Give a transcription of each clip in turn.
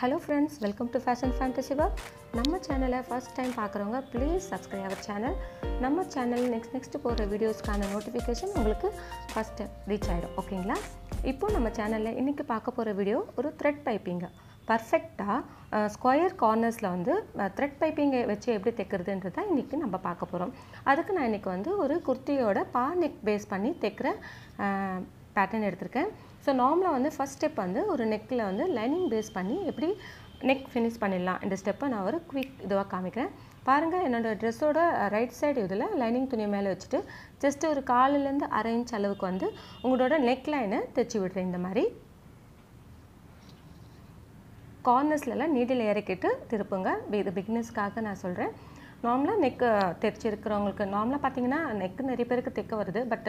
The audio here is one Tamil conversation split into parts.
hello friends welcome to fashion fantasy நம்ம சேனலை ஃபஸ்ட் டைம் பார்க்குறவங்க ப்ளீஸ் சப்ஸ்கிரைப் அவர் சேனல் நம்ம சேனல் நெக்ஸ்ட் நெக்ஸ்ட் போகிற வீடியோஸ்க்கான நோட்டிஃபிகேஷன் உங்களுக்கு ஃபஸ்ட்டு ரீச் ஆகிடும் ஓகேங்களா இப்போது நம்ம சேனலில் இன்றைக்கி பார்க்க போகிற வீடியோ ஒரு த்ரெட் பைப்பிங்கு பர்ஃபெக்டாக ஸ்கொயர் கார்னர்ஸில் வந்து த்ரெட் பைப்பிங்கை வச்சு எப்படி தைக்கிறதுன்றது தான் இன்றைக்கி நம்ம பார்க்க போகிறோம் அதுக்கு நான் இன்றைக்கி வந்து ஒரு குர்த்தியோட பா நெக் பேஸ் பண்ணி தைக்கிற பேட்டர்ன் எடுத்திருக்கேன் ஸோ நார்மலாக வந்து ஃபஸ்ட் ஸ்டெப் வந்து ஒரு நெக்கில் வந்து லைனிங் பேஸ் பண்ணி எப்படி நெக் ஃபினிஷ் பண்ணிடலாம் இந்த ஸ்டெப்பை நான் ஒரு குவிக் இதுவாக காமிக்கிறேன் பாருங்கள் என்னோடய ட்ரெஸ்ஸோட ரைட் சைடு இதில் லைனிங் துணியை மேலே வச்சுட்டு ஜஸ்ட்டு ஒரு காலிலேருந்து அரை இன்ச் அளவுக்கு வந்து உங்களோட நெக் லைனை தைச்சி விடுறேன் இந்த மாதிரி கார்னர்ஸ்லாம் நீடில் இறக்கிட்டு திருப்புங்க இது பிக்னஸ்க்காக நான் சொல்கிறேன் நார்மலாக நெக்கு தெரிச்சிருக்கிறவங்களுக்கு நார்மலாக பார்த்தீங்கன்னா நெக்கு நிறைய பேருக்கு தைக்க வருது பட்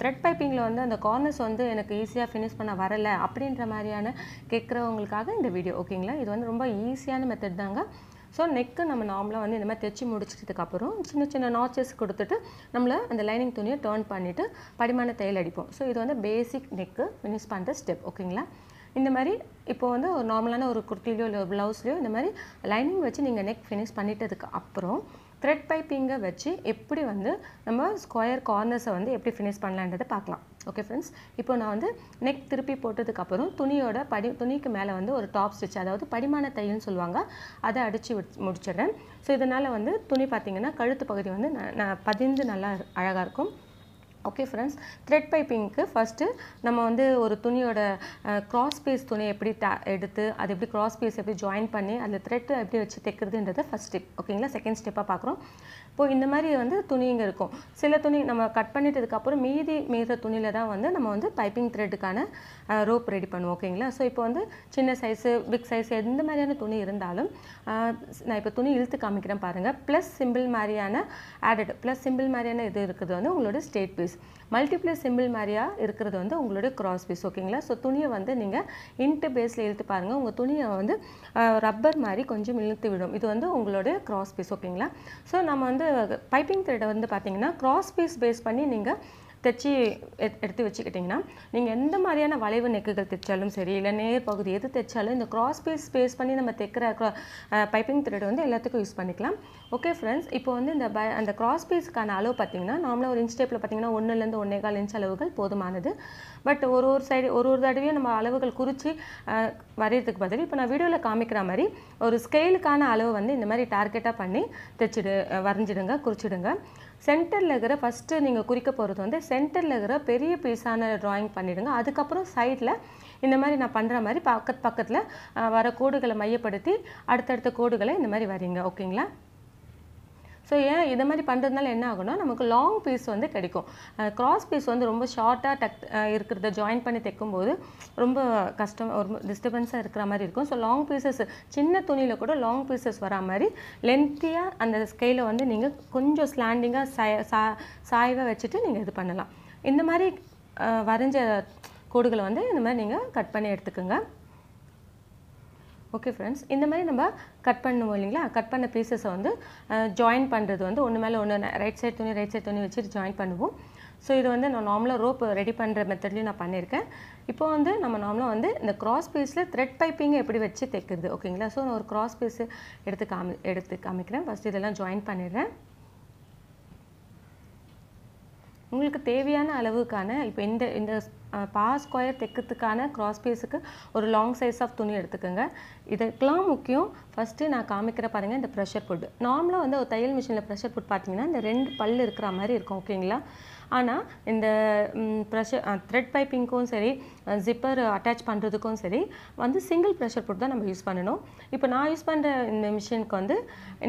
த்ரெட் பைப்பிங்கில் வந்து அந்த கார்னர்ஸ் வந்து எனக்கு ஈஸியாக ஃபினிஷ் பண்ண வரலை அப்படின்ற மாதிரியான கேட்குறவங்களுக்காக இந்த வீடியோ ஓகேங்களா இது வந்து ரொம்ப ஈஸியான மெத்தட் தாங்க ஸோ நெக்கு நம்ம நார்மலாக வந்து இந்த மாதிரி தைச்சி முடிச்சிட்டதுக்கப்புறம் சின்ன சின்ன நாச்சஸ் கொடுத்துட்டு நம்மளை அந்த லைனிங் துணியை டேர்ன் பண்ணிவிட்டு படிமான தையல் அடிப்போம் ஸோ இது வந்து பேசிக் நெக்கு ஃபினிஷ் பண்ணுற ஸ்டெப் ஓகேங்களா இந்த மாதிரி இப்போ வந்து ஒரு நார்மலான ஒரு குர்த்திலையோ இல்லை ஒரு ப்ளவுஸ்லையோ இந்த மாதிரி லைனிங் வச்சு நீங்கள் நெக் ஃபினிஷ் பண்ணிட்டதுக்கு அப்புறம் த்ரெட் பைப்பிங்கை வச்சு எப்படி வந்து நம்ம ஸ்கொயர் கார்னர்ஸை வந்து எப்படி ஃபினிஷ் பண்ணலான்றதை பார்க்கலாம் ஓகே ஃப்ரெண்ட்ஸ் இப்போ நான் வந்து நெக் திருப்பி போட்டதுக்கப்புறம் துணியோட படி துணிக்கு மேலே வந்து ஒரு டாப் ஸ்டிச் அதாவது படிமான தையல்னு சொல்லுவாங்க அதை அடித்து முடிச்சிடுறேன் ஸோ இதனால் வந்து துணி பார்த்திங்கன்னா கழுத்து பகுதி வந்து நான் பதிந்து நல்லா அழகாக இருக்கும் ஓகே ஃப்ரெண்ட்ஸ் த்ரெட் பைப்பிங்க்கு ஃபஸ்ட்டு நம்ம வந்து ஒரு துணியோட க்ராஸ் பீஸ் துணி எப்படி டா எடுத்து அது எப்படி க்ராஸ் பீஸ் எப்படி ஜாயின் பண்ணி அதில் த்ரெட்டு எப்படி வச்சு தைக்கிறதுன்றதை ஃபஸ்ட் ஸ்டெப் ஓகேங்களா செகண்ட் ஸ்டெப்பாக பார்க்குறோம் இப்போது இந்த மாதிரி வந்து துணிங்க இருக்கும் சில துணி நம்ம கட் பண்ணிட்டதுக்கப்புறம் மீதி மீற துணியில் தான் வந்து நம்ம வந்து பைப்பிங் த்ரெட்டுக்கான ரோப் ரெடி பண்ணுவோம் ஓகேங்களா ஸோ இப்போ வந்து சின்ன சைஸு பிக் சைஸ் எந்த மாதிரியான துணி இருந்தாலும் நான் இப்போ துணி இழுத்து காமிக்கிறேன் பாருங்கள் ப்ளஸ் சிம்பிள் மாதிரியான ஆடட் ப்ளஸ் சிம்பிள் மாதிரியான இது இருக்கிறது வந்து உங்களோட state piece piece multi plus simple மாதிரியாக இருக்கிறது வந்து உங்களுடைய கிராஸ் பீஸ் ஓகேங்களா ஸோ துணியை வந்து நீங்கள் இன்ட்டு பேஸில் இழுத்து பாருங்கள் உங்கள் துணியை வந்து ரப்பர் மாதிரி கொஞ்சம் இழுத்து விடும் இது வந்து உங்களுடைய கிராஸ் பீஸ் ஓகேங்களா ஸோ நம்ம வந்து பைப்பிங் த்ரெட்டை வந்து பார்த்திங்கன்னா கிராஸ் பீஸ் பேஸ் பண்ணி நீங்கள் தைச்சி எடுத்து வச்சுக்கிட்டிங்கன்னா நீங்கள் எந்த மாதிரியான வளைவு நெக்குகள் தைச்சாலும் சரி இல்லை நேர் பகுதி எது தைச்சாலும் இந்த கிராஸ் பீஸ் பேஸ் பண்ணி நம்ம தைக்கிற பைப்பிங் த்ரெட் வந்து எல்லாத்துக்கும் யூஸ் பண்ணிக்கலாம் ஓகே ஃப்ரெண்ட்ஸ் இப்போ வந்து இந்த ப அந்த கிராஸ் பீஸ்க்கான அளவு பார்த்திங்கன்னா நார்மலாக ஒரு இன்ச் டேப்பில் பார்த்திங்கன்னா ஒன்றுலேருந்து ஒன்றே கால் இன்ச் அளவுகள் போதுமானது பட் ஒரு ஒரு சைடு ஒரு ஒரு தடவையும் நம்ம அளவுகள் குறித்து வரையிறதுக்கு பதில் இப்போ நான் வீடியோவில் காமிக்கிற மாதிரி ஒரு ஸ்கேலுக்கான அளவு வந்து இந்த மாதிரி டார்கெட்டாக பண்ணி தைச்சிடு வரைஞ்சிடுங்க குறிச்சிடுங்க சென்டரில் இருக்கிற ஃபஸ்ட்டு நீங்கள் குறிக்க போகிறது வந்து சென்டரில் இருக்கிற பெரிய பீஸான ட்ராயிங் பண்ணிவிடுங்க அதுக்கப்புறம் சைடில் இந்த மாதிரி நான் பண்ணுற மாதிரி பக்கத்து பக்கத்தில் வர கோடுகளை மையப்படுத்தி அடுத்தடுத்த கோடுகளை இந்த மாதிரி வரீங்க ஓகேங்களா ஸோ ஏன் இதை மாதிரி பண்ணுறதுனால என்ன ஆகும்னா நமக்கு லாங் பீஸ் வந்து கிடைக்கும் க்ராஸ் பீஸ் வந்து ரொம்ப ஷார்ட்டாக டக் இருக்கிறத ஜாயின் பண்ணி தைக்கும்போது ரொம்ப கஷ்டம் ஒரு டிஸ்டர்பன்ஸாக இருக்கிற மாதிரி இருக்கும் ஸோ லாங் பீசஸ் சின்ன துணியில் கூட லாங் பீசஸ் வர மாதிரி லென்த்தியாக அந்த ஸ்கேலை வந்து நீங்கள் கொஞ்சம் ஸ்லாண்டிங்காக சாய சா சாய்வாக வச்சுட்டு நீங்கள் இது பண்ணலாம் இந்த மாதிரி வரைஞ்ச கோடுகளை வந்து இந்த மாதிரி நீங்கள் கட் பண்ணி எடுத்துக்கோங்க ஓகே ஃப்ரெண்ட்ஸ் இந்த மாதிரி நம்ம கட் பண்ணுவோம் இல்லைங்களா கட் பண்ண பீசஸை வந்து ஜாயின் பண்ணுறது வந்து ஒன்று மேலே ஒன்று ரைட் சைட் துணி ரைட் சைட் துணி வச்சுட்டு ஜாயின் பண்ணுவோம் ஸோ இது வந்து நான் நார்மலாக ரோப் ரெடி பண்ணுற மெத்தட்லேயும் நான் பண்ணியிருக்கேன் இப்போ வந்து நம்ம நார்மலாக வந்து இந்த கிராஸ் பீஸில் த்ரெட் பைப்பிங்கை எப்படி வச்சு தைக்கிறது ஓகேங்களா ஸோ நான் ஒரு கிராஸ் பீஸு எடுத்து காமி எடுத்து காமிக்கிறேன் ஃபஸ்ட் இதெல்லாம் ஜாயின் பண்ணிடுறேன் உங்களுக்கு தேவையான அளவுக்கான இப்போ இந்த இந்த பா ஸ்கொயர் தைக்கிறதுக்கான க்ராஸ் பீஸுக்கு ஒரு லாங் சைஸ் ஆஃப் துணி எடுத்துக்கோங்க இதுக்கெலாம் முக்கியம் ஃபஸ்ட்டு நான் காமிக்கிற பாருங்கள் இந்த ப்ரெஷர் ஃபுட் நார்மலாக வந்து ஒரு தையல் மிஷினில் ப்ரெஷர் ஃபுட் பார்த்தீங்கன்னா இந்த ரெண்டு பல் இருக்கிற மாதிரி இருக்கும் ஓகேங்களா ஆனால் இந்த ப்ரெஷர் த்ரெட் பைப்பிங்க்கும் சரி ஜிப்பர் அட்டாச் பண்ணுறதுக்கும் சரி வந்து சிங்கிள் ப்ரெஷர் ஃபுட் தான் நம்ம யூஸ் பண்ணணும் இப்போ நான் யூஸ் பண்ணுற இந்த மிஷினுக்கு வந்து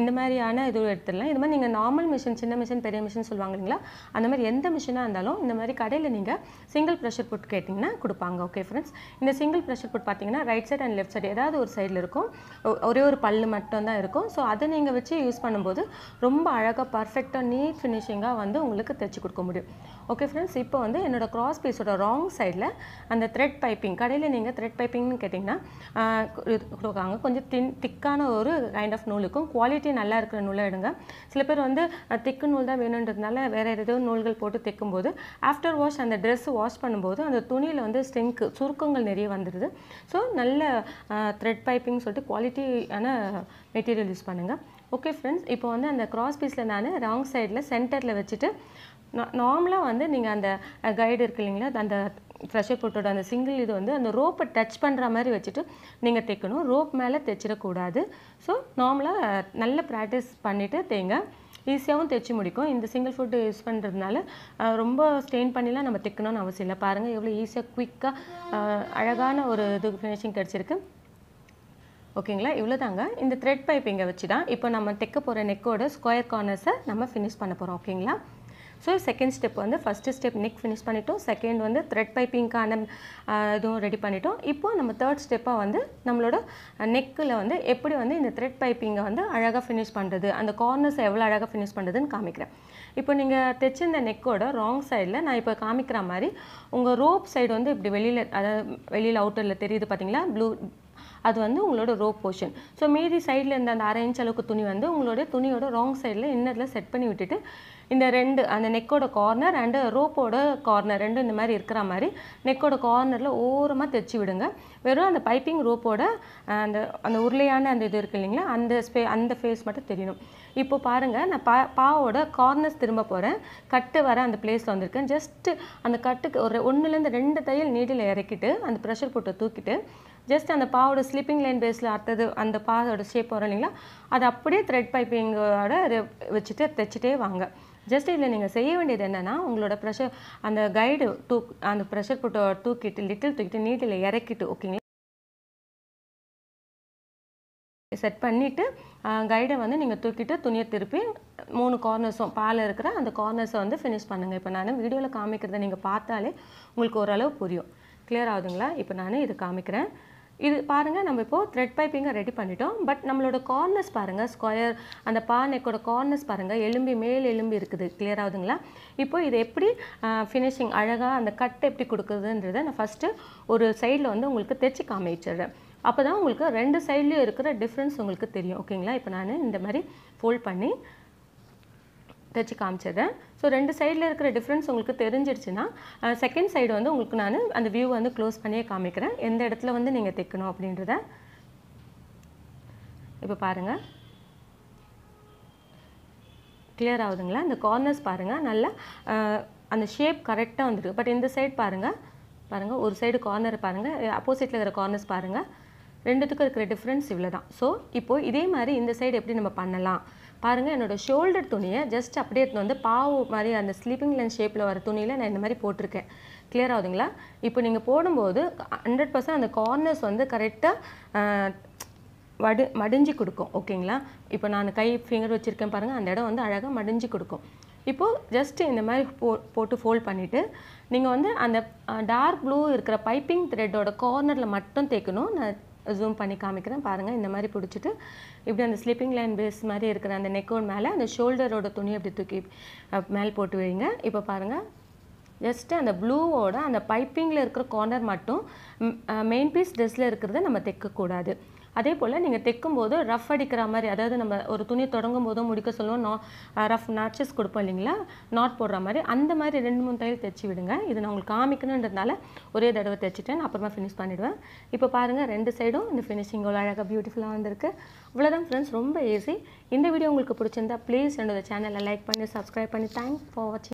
இந்த மாதிரியான இது எடுத்துடலாம் இது மாதிரி நீங்கள் நார்மல் மிஷின் சின்ன மிஷின் பெரிய மிஷின் சொல்லுவாங்க இல்லைங்களா அந்த மாதிரி எந்த மிஷினாக இருந்தாலும் இந்த மாதிரி கடையில் நீங்கள் சிங்கிள் ப்ரெஷர் புட் கேட்டிங்கன்னா கொடுப்பாங்க ஓகே ஃப்ரெண்ட்ஸ் இந்த சிங்கிள் ப்ரெஷர் புட் பார்த்தீங்கன்னா right side and left side ஏதாவது ஒரு சைடில் இருக்கும் ஒரே ஒரு பல் மட்டும் தான் இருக்கும் ஸோ அதை நீங்கள் வச்சு யூஸ் பண்ணும்போது ரொம்ப அழகாக பர்ஃபெக்டாக நீட் ஃபினிஷிங்காக வந்து உங்களுக்கு தைச்சி கொடுக்க முடியும் ஓகே ஃப்ரெண்ட்ஸ் இப்போ வந்து என்னோடய க்ராஸ் பீஸோட ராங் சைடில் அந்த த்ரெட் பைப்பிங் கடையில் நீங்கள் த்ரெட் பைப்பிங்னு கேட்டிங்கன்னா கொடுக்காங்க கொஞ்சம் தின் திக்கான ஒரு கைண்ட் ஆஃப் நூலுக்கும் குவாலிட்டி நல்லா இருக்கிற நூலை எடுங்க சில பேர் வந்து திக்கு நூல் தான் வேணுன்றதுனால வேறு ஏதோ நூல்கள் போட்டு தைக்கும் போது ஆஃப்டர் வாஷ் அந்த ட்ரெஸ்ஸு வாஷ் பண்ணும்போது அந்த துணியில் வந்து ஸ்ட்ரிங்க் சுருக்கங்கள் நிறைய வந்துடுது ஸோ நல்ல த்ரெட் பைப்பிங் சொல்லிட்டு குவாலிட்டியான மெட்டீரியல் யூஸ் பண்ணுங்கள் ஓகே ஃப்ரெண்ட்ஸ் இப்போ வந்து அந்த க்ராஸ் பீஸில் நான் ராங் சைடில் சென்டரில் வச்சுட்டு நார்மலாக வந்து நீங்கள் அந்த கைடு இருக்கு இல்லைங்களா அந்த ஃப்ரெஷ்ஷர் போட்டோட அந்த சிங்கிள் இது வந்து அந்த ரோப்பை டச் பண்ணுற மாதிரி வச்சுட்டு நீங்கள் தைக்கணும் ரோப் மேலே தைச்சிடக்கூடாது ஸோ நார்மலாக நல்ல ப்ராக்டிஸ் பண்ணிவிட்டு தேங்க ஈஸியாகவும் தைச்சி முடிக்கும் இந்த சிங்கிள் ஃபுட்டு யூஸ் பண்ணுறதுனால ரொம்ப ஸ்டெயின் பண்ணிலாம் நம்ம தைக்கணும்னு அவசியம் இல்லை பாருங்கள் எவ்வளோ ஈஸியாக குயிக்காக அழகான ஒரு இது ஃபினிஷிங் கிடச்சிருக்கு ஓகேங்களா இவ்வளோ தாங்க இந்த த்ரெட் பைப் இங்கே வச்சு தான் இப்போ நம்ம தைக்க போகிற நெக்கோட ஸ்கொயர் கார்னர்ஸை நம்ம ஃபினிஷ் பண்ண போகிறோம் ஓகேங்களா ஸோ செகண்ட் ஸ்டெப் வந்து ஃபஸ்ட்டு ஸ்டெப் நெக் ஃபினிஷ் பண்ணிட்டோம் செகண்ட் வந்து த்ரெட் பைப்பிங்க்கான இதுவும் ரெடி பண்ணிட்டோம் இப்போது நம்ம தேர்ட் ஸ்டெப்பாக வந்து நம்மளோட நெக்கில் வந்து எப்படி வந்து இந்த த்ரெட் பைப்பிங்கை வந்து அழகாக ஃபினிஷ் பண்ணுறது அந்த கார்னர்ஸ் எவ்வளோ அழகாக ஃபினிஷ் பண்ணுறதுன்னு காமிக்கிறேன் இப்போ நீங்கள் தைச்சிருந்த நெக்கோட ராங் சைடில் நான் இப்போ காமிக்கிற மாதிரி உங்கள் ரோப் சைடு வந்து இப்படி வெளியில் அதாவது வெளியில் அவுட்டரில் தெரியுது பார்த்தீங்களா ப்ளூ அது வந்து உங்களோட ரோ போர்ஷன் ஸோ மீதி சைடில் இருந்த அந்த அரை இன்ச் அளவுக்கு துணி வந்து உங்களோட துணியோட ராங் சைடில் இன்னரில் செட் பண்ணி விட்டுட்டு இந்த ரெண்டு அந்த நெக்கோட கார்னர் அண்டு ரோப்போட கார்னர் ரெண்டும் இந்த மாதிரி இருக்கிற மாதிரி நெக்கோட கார்னரில் ஓரமாக தைச்சி விடுங்க வெறும் அந்த பைப்பிங் ரோப்போட அந்த அந்த உருளையான அந்த இது இருக்குது இல்லைங்களா அந்த ஸ்பே அந்த ஃபேஸ் மட்டும் தெரியணும் இப்போ பாருங்கள் நான் பா பாவோட கார்னர்ஸ் திரும்ப போகிறேன் கட்டு வர அந்த பிளேஸில் வந்திருக்கேன் ஜஸ்ட்டு அந்த கட்டுக்கு ஒரு ஒன்றுலேருந்து ரெண்டு தையல் நீடில் இறக்கிட்டு அந்த ப்ரெஷர் போட்டு தூக்கிட்டு ஜஸ்ட் அந்த பாவோட ஸ்லீப்பிங் லைன் பேஸில் அடுத்தது அந்த பாவோட ஷேப் வரும் இல்லைங்களா அது அப்படியே த்ரெட் பைப்பிங்கோட வச்சுட்டு தைச்சிட்டே வாங்க ஜஸ்ட் இதில் நீங்கள் செய்ய வேண்டியது என்னென்னா உங்களோட ப்ரெஷர் அந்த கைடு தூ அந்த ப்ரெஷர் போட்டு தூக்கிட்டு லிட்டில் தூக்கிட்டு நீட்டில் இறக்கிட்டு ஓகேங்களா செட் பண்ணிவிட்டு கைடை வந்து நீங்கள் தூக்கிட்டு துணியை திருப்பி மூணு கார்னர்ஸும் பால் இருக்கிற அந்த கார்னர்ஸை வந்து ஃபினிஷ் பண்ணுங்கள் இப்போ நான் வீடியோவில் காமிக்கிறத நீங்கள் பார்த்தாலே உங்களுக்கு ஓரளவு புரியும் கிளியர் ஆகுதுங்களா இப்போ நான் இது காமிக்கிறேன் இது பாருங்கள் நம்ம இப்போது த்ரெட் பைப்பிங்கை ரெடி பண்ணிட்டோம் பட் நம்மளோட கார்னர்ஸ் பாருங்கள் ஸ்கொயர் அந்த பா நெக்கோட கார்னர்ஸ் பாருங்கள் எலும்பி மேல் எலும்பி இருக்குது கிளியர் ஆகுதுங்களா இப்போ இது எப்படி ஃபினிஷிங் அழகாக அந்த கட் எப்படி கொடுக்குதுன்றதை நான் ஃபஸ்ட்டு ஒரு சைடில் வந்து உங்களுக்கு தைச்சி காமிச்சிடுறேன் அப்போ தான் உங்களுக்கு ரெண்டு சைட்லேயும் இருக்கிற டிஃப்ரென்ஸ் உங்களுக்கு தெரியும் ஓகேங்களா இப்போ நான் இந்த மாதிரி ஃபோல்ட் பண்ணி தைச்சி காமிச்சிடுறேன் ஸோ ரெண்டு சைடில் இருக்கிற டிஃப்ரென்ஸ் உங்களுக்கு தெரிஞ்சிடுச்சுன்னா செகண்ட் சைடு வந்து உங்களுக்கு நான் அந்த வியூ வந்து க்ளோஸ் பண்ணியே காமிக்கிறேன் எந்த இடத்துல வந்து நீங்கள் தைக்கணும் அப்படின்றத இப்போ பாருங்கள் கிளியர் ஆகுதுங்களா இந்த கார்னர்ஸ் பாருங்கள் நல்லா அந்த ஷேப் கரெக்டாக வந்துருக்கு பட் இந்த சைடு பாருங்கள் பாருங்கள் ஒரு சைடு கார்னர் பாருங்கள் அப்போசிட்டில் இருக்கிற கார்னர்ஸ் பாருங்கள் ரெண்டுத்துக்கும் இருக்கிற டிஃப்ரென்ஸ் இவ்வளோ தான் ஸோ இப்போது இதே மாதிரி இந்த சைடு எப்படி நம்ம பண்ணலாம் பாருங்கள் என்னோடய ஷோல்டர் துணியை ஜஸ்ட் அப்படியே எடுத்து வந்து பாவு மாதிரி அந்த ஸ்லீப்பிங் லைன் ஷேப்பில் வர துணியில் நான் இந்த மாதிரி போட்டிருக்கேன் கிளியர் ஆகுதுங்களா இப்போ நீங்கள் போடும்போது ஹண்ட்ரட் பர்சன்ட் அந்த கார்னர்ஸ் வந்து கரெக்டாக வடு மடிஞ்சு கொடுக்கும் ஓகேங்களா இப்போ நான் கை ஃபிங்கர் வச்சுருக்கேன் பாருங்கள் அந்த இடம் வந்து அழகாக மடிஞ்சு கொடுக்கும் இப்போது ஜஸ்ட்டு இந்த மாதிரி போ போட்டு ஃபோல்ட் பண்ணிவிட்டு நீங்கள் வந்து அந்த டார்க் ப்ளூ இருக்கிற பைப்பிங் த்ரெட்டோட கார்னரில் மட்டும் தேய்க்கணும் நான் ஜூம் பண்ணி காமிக்கிறேன் பாருங்கள் இந்த மாதிரி பிடிச்சிட்டு இப்படி அந்த ஸ்லீப்பிங் லைன் பேஸ் மாதிரி இருக்கிற அந்த நெக்கோன் மேலே அந்த ஷோல்டரோட துணி அப்படி தூக்கி மேலே போட்டு வைங்க இப்போ பாருங்கள் ஜஸ்ட்டு அந்த ப்ளூவோட அந்த பைப்பிங்கில் இருக்கிற கார்னர் மட்டும் மெயின் பீஸ் ட்ரெஸ்ஸில் இருக்கிறத நம்ம தைக்கக்கூடாது அதே போல் நீங்கள் தைக்கும் போது ரஃப் அடிக்கிற மாதிரி அதாவது நம்ம ஒரு துணி தொடங்கும் போதும் முடிக்க சொல்லுவோம் நோ ரஃப் நாட்சஸ் கொடுப்போம் இல்லைங்களா நாட் போடுற மாதிரி அந்த மாதிரி ரெண்டு மூணு தையல் தைச்சி விடுங்க இது நான் உங்களுக்கு காமிக்கணுன்றதுனால ஒரே தடவை தைச்சிட்டேன் அப்புறமா ஃபினிஷ் பண்ணிவிடுவேன் இப்போ பாருங்கள் ரெண்டு சைடும் இந்த ஃபினிஷிங் அவ்வளோ அழகாக பியூட்டிஃபுல்லாக வந்திருக்கு இவ்வளோதான் ஃப்ரெண்ட்ஸ் ரொம்ப ஈஸி இந்த வீடியோ உங்களுக்கு பிடிச்சிருந்தா ப்ளீஸ் என்னோட சேனலை லைக் பண்ணி சப்ஸ்கிரைப் பண்ணி தேங்க்ஸ் ஃபார் வாட்சிங்